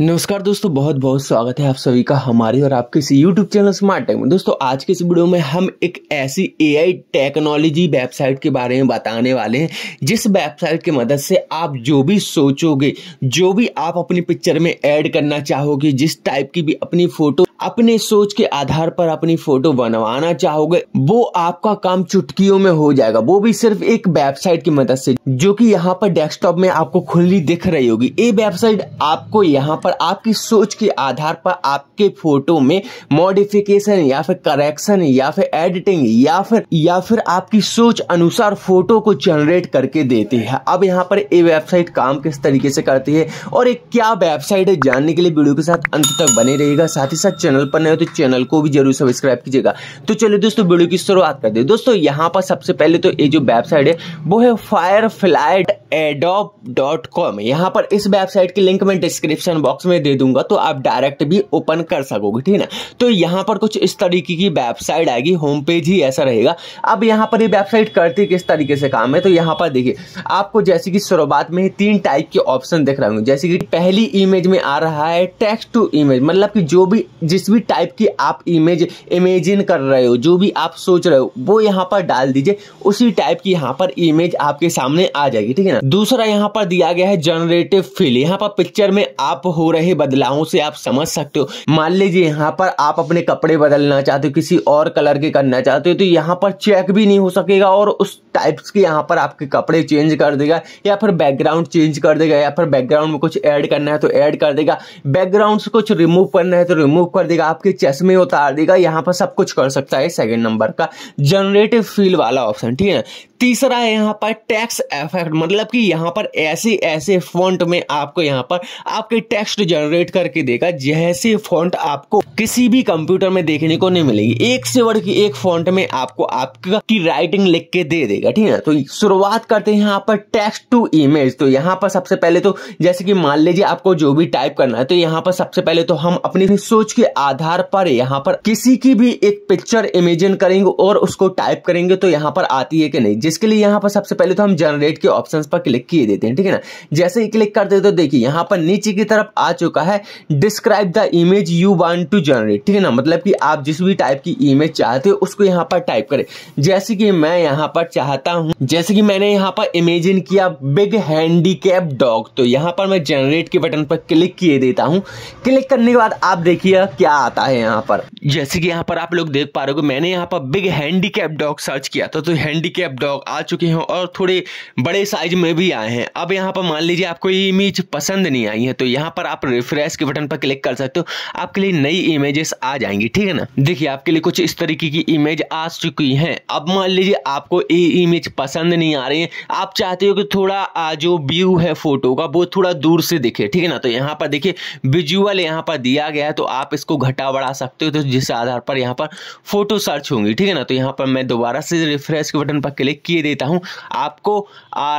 नमस्कार दोस्तों बहुत बहुत स्वागत है आप सभी का हमारे और आपके इस YouTube चैनल स्मार्ट टेक में दोस्तों आज के इस वीडियो में हम एक ऐसी AI टेक्नोलॉजी वेबसाइट के बारे में बताने वाले हैं जिस वेबसाइट की मदद से आप जो भी सोचोगे जो भी आप अपनी पिक्चर में ऐड करना चाहोगे जिस टाइप की भी अपनी फोटो अपने सोच के आधार पर अपनी फोटो बनवाना चाहोगे वो आपका काम चुटकियों में हो जाएगा वो भी सिर्फ एक वेबसाइट की मदद से जो कि यहाँ पर डेस्कटॉप में आपको खुली दिख रही होगी ये वेबसाइट आपको यहाँ पर आपकी सोच के आधार पर आपके फोटो में मॉडिफिकेशन या फिर करेक्शन या फिर एडिटिंग या फिर या फिर आपकी सोच अनुसार फोटो को जनरेट करके देती है अब यहाँ पर ये वेबसाइट काम किस तरीके से करती है और एक क्या वेबसाइट है जानने के लिए वीडियो के साथ अंत तक बने रहेगा साथ ही साथ चैनल पर नए हो तो चैनल को भी जरूर सब्सक्राइब कीजिएगा तो चलिए दोस्तों वीडियो की शुरुआत कर दे दोस्तों यहाँ पर सबसे पहले तो ये जो वेबसाइट है वो है Firefly Adobe dot com यहाँ पर इस वेबसाइट की लिंक मैं डिस्क्रिप्शन बॉक्स बॉक्स में दे दूंगा तो आप डायरेक्ट भी ओपन कर सकोगे ठीक है ना तो यहाँ पर कुछ इस तरीके की वेबसाइट आएगी होम पेज ही ऐसा रहेगा अब यहाँ पर ये वेबसाइट करती किस तरीके से काम है तो यहाँ पर देखिए आपको जैसे कि शुरुआत में तीन टाइप के ऑप्शन देख रहे होंगे जैसे कि पहली इमेज में आ रहा है टेक्स्ट टू इमेज मतलब कि जो भी जिस भी टाइप की आप इमेज इमेजिन कर रहे हो जो भी आप सोच रहे हो वो यहाँ पर डाल दीजिए उसी टाइप की यहाँ पर इमेज आपके सामने आ जाएगी ठीक है ना दूसरा यहाँ पर दिया गया है जनरेटिव फील यहाँ पर पिक्चर में आप हो हो रहे बदलावों से आप समझ सकते हो मान लीजिए यहाँ पर आप अपने कपड़े बदलना चाहते हो किसी और कलर के करना चाहते हो तो यहाँ पर चेक भी नहीं हो सकेगा और उस टाइप्स के यहाँ पर आपके कपड़े चेंज कर देगा या फिर बैकग्राउंड चेंज कर देगा या फिर बैकग्राउंड में कुछ ऐड करना है तो ऐड कर देगा बैकग्राउंड से कुछ रिमूव करना है तो रिमूव कर देगा आपके चश्मे उतार देगा यहाँ पर सब कुछ कर सकता है सेकेंड नंबर का जनरेटिव फील वाला ऑप्शन ठीक है तीसरा है यहाँ पर टैक्स एफेक्ट मतलब कि यहाँ पर ऐसे ऐसे फॉन्ट में आपको यहाँ पर आपके टेक्स्ट जनरेट करके देगा जैसे फॉन्ट आपको किसी भी कंप्यूटर में देखने को नहीं मिलेगी एक से बढ़ की एक फॉन्ट में आपको आपकी राइटिंग लिख के दे देगा मिलेगा ठीक है तो शुरुआत करते हैं यहाँ पर टेक्स्ट टू इमेज तो यहाँ पर सबसे पहले तो जैसे कि मान लीजिए आपको जो भी टाइप करना है तो यहाँ पर सबसे पहले तो हम अपनी सोच के आधार पर यहाँ पर किसी की भी एक पिक्चर इमेजिन करेंगे और उसको टाइप करेंगे तो यहाँ पर आती है कि नहीं जिसके लिए यहाँ पर सबसे पहले तो हम जनरेट के ऑप्शन पर क्लिक किए देते हैं ठीक है ना जैसे ही क्लिक करते तो देखिए यहाँ पर नीचे की तरफ आ चुका है describe the image you want to generate ठीक है ना मतलब कि आप जिस भी टाइप की इमेज चाहते हो उसको यहाँ पर टाइप करें जैसे कि मैं यहाँ पर चाह दिखाता हूँ जैसे कि मैंने यहाँ पर इमेजिन किया बिग हैंडीकैप डॉग तो यहाँ पर मैं जनरेट के बटन पर क्लिक किए देता हूँ क्लिक करने के बाद आप देखिए क्या आता है यहाँ पर जैसे कि यहाँ पर आप लोग देख पा रहे हो मैंने यहाँ पर बिग हैंडीकैप डॉग सर्च किया था तो, तो हैंडीकैप डॉग आ चुके हैं और थोड़े बड़े साइज में भी आए हैं अब यहाँ पर मान लीजिए आपको ये इमेज पसंद नहीं आई है तो यहाँ पर आप रिफ्रेश के बटन पर क्लिक कर सकते हो आपके लिए नई इमेजेस आ जाएंगी ठीक है ना देखिए आपके लिए कुछ इस तरीके की इमेज आ चुकी है अब मान लीजिए आपको ये इमेज पसंद नहीं आ रही है आप चाहते हो कि थोड़ा जो व्यू है फोटो का वो थोड़ा दूर से दिखे ठीक है ना तो यहाँ पर देखिए विजुअल यहाँ पर दिया गया है तो आप इसको घटा बढ़ा सकते हो तो जिस आधार पर यहाँ पर फोटो सर्च होंगी ठीक है ना तो यहाँ पर मैं दोबारा से रिफ्रेश के बटन पर क्लिक किए देता हूँ आपको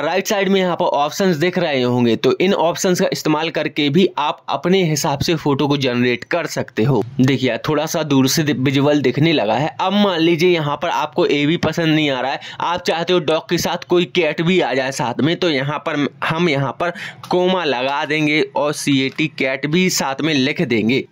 राइट साइड में यहाँ पर ऑप्शन दिख रहे होंगे तो इन ऑप्शन का इस्तेमाल करके भी आप अपने हिसाब से फोटो को जनरेट कर सकते हो देखिए थोड़ा सा दूर से विजुअल दिखने लगा है अब मान लीजिए यहाँ पर आपको ए भी पसंद नहीं आ रहा है आप चाहते हो डॉग के साथ कोई कैट भी आ जाए साथ में तो यहाँ पर हम यहाँ पर कोमा लगा देंगे और सी ए टी कैट भी साथ में लिख देंगे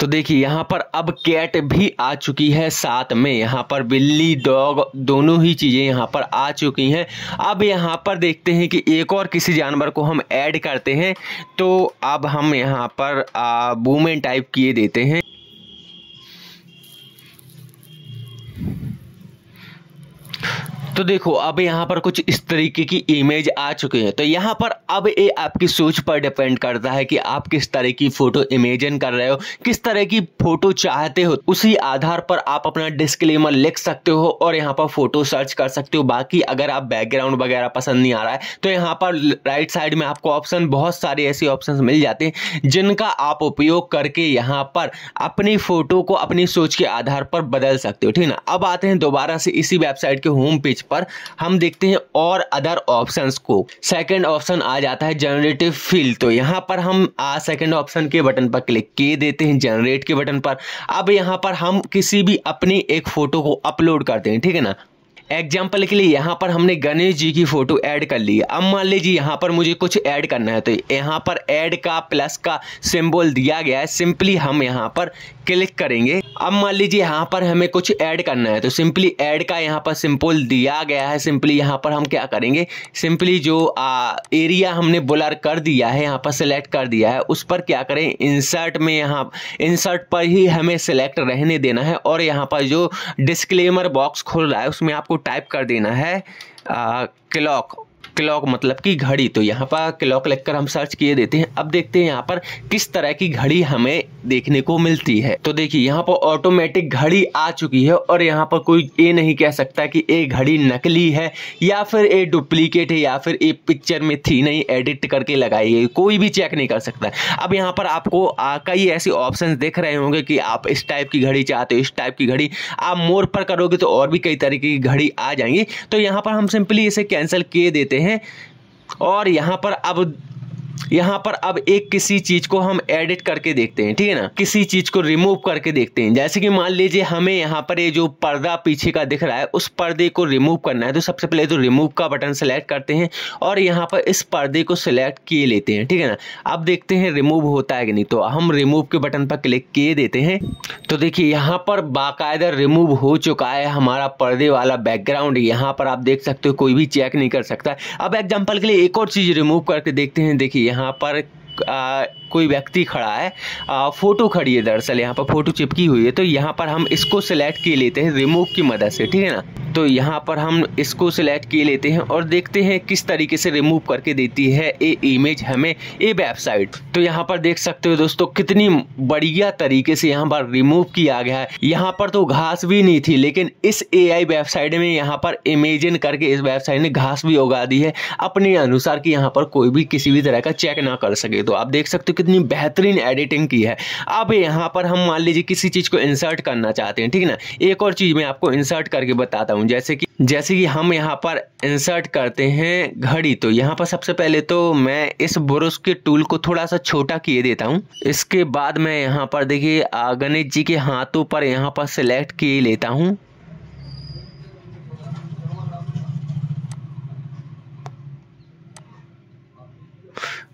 तो देखिए यहाँ पर अब कैट भी आ चुकी है साथ में यहाँ पर बिल्ली डॉग दोनों ही चीज़ें यहाँ पर आ चुकी हैं अब यहाँ पर देखते हैं कि एक और किसी जानवर को हम ऐड करते हैं तो अब हम यहाँ पर वूमेन टाइप किए देते हैं तो देखो अब यहाँ पर कुछ इस तरीके की इमेज आ चुकी है तो यहाँ पर अब ये आपकी सोच पर डिपेंड करता है कि आप किस तरह की फोटो इमेजिन कर रहे हो किस तरह की फोटो चाहते हो उसी आधार पर आप अपना डिस्क्लेमर लिख सकते हो और यहाँ पर फोटो सर्च कर सकते हो बाकी अगर आप बैकग्राउंड वगैरह पसंद नहीं आ रहा है तो यहाँ पर राइट साइड में आपको ऑप्शन बहुत सारे ऐसे ऑप्शन मिल जाते हैं जिनका आप उपयोग करके यहाँ पर अपनी फोटो को अपनी सोच के आधार पर बदल सकते हो ठीक ना अब आते हैं दोबारा से इसी वेबसाइट के होम पेज पर हम देखते हैं और अदर ऑप्शंस को सेकंड ऑप्शन आ जाता है जनरेटिव फील तो यहाँ पर हम आ सेकंड ऑप्शन के बटन पर क्लिक के देते हैं जनरेट के बटन पर अब यहाँ पर हम किसी भी अपनी एक फ़ोटो को अपलोड करते हैं ठीक है ना एग्जाम्पल के लिए यहाँ पर हमने गणेश जी की फ़ोटो ऐड कर ली है अब मान लीजिए यहाँ पर मुझे कुछ ऐड करना है तो यहाँ पर ऐड का प्लस का सिंबल दिया गया है सिंपली हम यहाँ पर क्लिक करेंगे अब मान लीजिए यहाँ पर हमें कुछ ऐड करना है तो सिंपली ऐड का यहाँ पर सिंपल दिया गया है सिंपली यहाँ पर हम क्या करेंगे सिंपली जो आ, एरिया हमने बुलर कर दिया है यहाँ पर सिलेक्ट कर दिया है उस पर क्या करें इंसर्ट में यहाँ इंसर्ट पर ही हमें सेलेक्ट रहने देना है और यहाँ पर जो डिस्क्लेमर बॉक्स खुल रहा है उसमें आपको टाइप कर देना है क्लॉक क्लॉक मतलब कि घड़ी तो यहाँ पर क्लॉक लिखकर हम सर्च किए देते हैं अब देखते हैं यहाँ पर किस तरह की घड़ी हमें देखने को मिलती है तो देखिए यहाँ पर ऑटोमेटिक घड़ी आ चुकी है और यहाँ पर कोई ये नहीं कह सकता कि ये घड़ी नकली है या फिर ये डुप्लीकेट है या फिर ये पिक्चर में थी नहीं एडिट करके लगाई गई कोई भी चेक नहीं कर सकता अब यहाँ पर आपको कई ऐसे ऑप्शन देख रहे होंगे कि आप इस टाइप की घड़ी चाहते हो इस टाइप की घड़ी आप मोर पर करोगे तो और भी कई तरीके की घड़ी आ जाएंगी तो यहाँ पर हम सिंपली इसे कैंसिल किए देते हैं हैं और यहाँ पर अब यहाँ पर अब एक किसी चीज को हम एडिट करके देखते हैं ठीक है ना किसी चीज को रिमूव करके देखते हैं जैसे कि मान लीजिए हमें यहाँ पर ये जो पर्दा पीछे का दिख रहा है उस पर्दे को रिमूव करना है तो सबसे पहले तो रिमूव का बटन सेलेक्ट करते हैं और यहाँ पर इस पर्दे को सिलेक्ट किए लेते हैं ठीक है ना अब देखते हैं रिमूव होता है कि नहीं तो हम रिमूव के बटन पर क्लिक किए देते हैं तो देखिए यहाँ पर बाकायदा रिमूव हो चुका है हमारा पर्दे वाला बैकग्राउंड यहाँ पर आप देख सकते हो कोई भी चेक नहीं कर सकता अब एग्जाम्पल के लिए एक और चीज रिमूव करके देखते हैं देखिए यहाँ पर आ, कोई व्यक्ति खड़ा है आ, फोटो खड़ी है दरअसल यहाँ पर फोटो चिपकी हुई है तो यहाँ पर हम इसको सिलेक्ट किए लेते हैं रिमूव की मदद से ठीक है ना तो यहाँ पर हम इसको सिलेक्ट किए लेते हैं और देखते हैं किस तरीके से रिमूव करके देती है ये इमेज हमें ये वेबसाइट तो यहाँ पर देख सकते हो दोस्तों कितनी बढ़िया तरीके से यहाँ पर रिमूव किया गया है यहाँ पर तो घास भी नहीं थी लेकिन इस ए वेबसाइट में यहाँ पर इमेजिन करके इस वेबसाइट ने घास भी उगा दी है अपने अनुसार कि यहाँ पर कोई भी किसी भी तरह का चेक ना कर सके तो आप देख सकते हो कितनी बेहतरीन एडिटिंग की है अब यहाँ पर हम मान लीजिए किसी चीज़ को इंसर्ट करना चाहते हैं ठीक है ना एक और चीज़ मैं आपको इंसर्ट करके बताता हूँ जैसे कि जैसे कि हम यहाँ पर इंसर्ट करते हैं घड़ी तो यहाँ पर सबसे पहले तो मैं इस ब्रश के टूल को थोड़ा सा छोटा किए देता हूँ इसके बाद मैं यहाँ पर देखिए गणेश जी के हाथों पर यहाँ पर सिलेक्ट किए लेता हूँ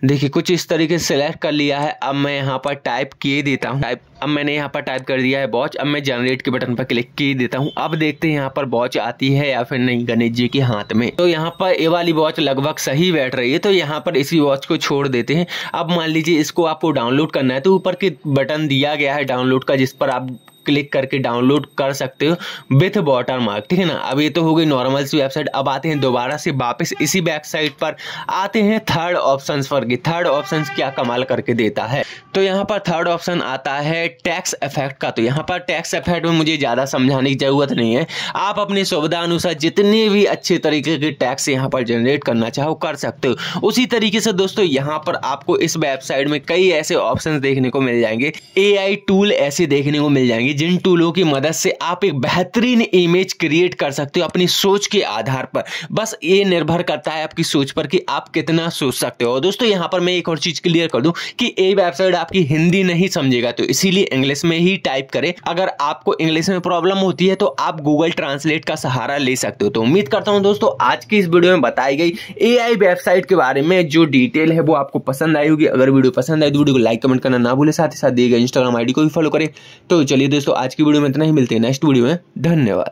देखिए कुछ इस तरीके से सेलेक्ट कर लिया है अब मैं यहाँ पर टाइप किए देता हूँ टाइप अब मैंने यहाँ पर टाइप कर दिया है वॉच अब मैं जनरेट के बटन पर क्लिक किए देता हूँ अब देखते हैं यहाँ पर वॉच आती है या फिर नहीं गणेश जी के हाथ में तो यहाँ पर ये वाली वॉच लगभग सही बैठ रही है तो यहाँ पर इसी वॉच को छोड़ देते हैं अब मान लीजिए इसको आपको डाउनलोड करना है तो ऊपर के बटन दिया गया है डाउनलोड का जिस पर आप क्लिक करके डाउनलोड कर सकते हो विथ वॉटर मार्क ठीक है ना अब ये तो हो गई नॉर्मल सी वेबसाइट अब आते हैं दोबारा से वापस इसी वेबसाइट पर आते हैं थर्ड ऑप्शन पर थर्ड ऑप्शन क्या कमाल करके देता है तो यहाँ पर थर्ड ऑप्शन आता है टैक्स इफेक्ट का तो यहाँ पर टैक्स इफेक्ट में मुझे ज़्यादा समझाने की ज़रूरत नहीं है आप अपनी सुविधा अनुसार जितने भी अच्छे तरीके के टैक्स यहाँ पर जनरेट करना चाहो कर सकते हो उसी तरीके से दोस्तों यहाँ पर आपको इस वेबसाइट में कई ऐसे ऑप्शन देखने को मिल जाएंगे ए टूल ऐसे देखने को मिल जाएंगे जिन टूलों की मदद से आप एक बेहतरीन इमेज क्रिएट कर सकते हो अपनी सोच के आधार पर बस ये निर्भर करता है आपकी सोच पर कि आप कितना सोच सकते हो दोस्तों यहाँ पर मैं एक और चीज़ क्लियर कर दूँ कि ये वेबसाइट आपकी हिंदी नहीं समझेगा तो इसीलिए इंग्लिश में ही टाइप करें अगर आपको इंग्लिश में प्रॉब्लम होती है तो आप गूगल ट्रांसलेट का सहारा ले सकते हो तो उम्मीद करता हूँ दोस्तों आज की इस वीडियो में बताई गई ए वेबसाइट के बारे में जो डिटेल है वो आपको पसंद आई होगी अगर वीडियो पसंद आए तो वीडियो को लाइक कमेंट करना ना भूले साथ ही साथ दिए गए इंस्टाग्राम आईडी को भी फॉलो करें तो चलिए दोस्तों आज की वीडियो में इतना ही मिलते हैं नेक्स्ट वीडियो में धन्यवाद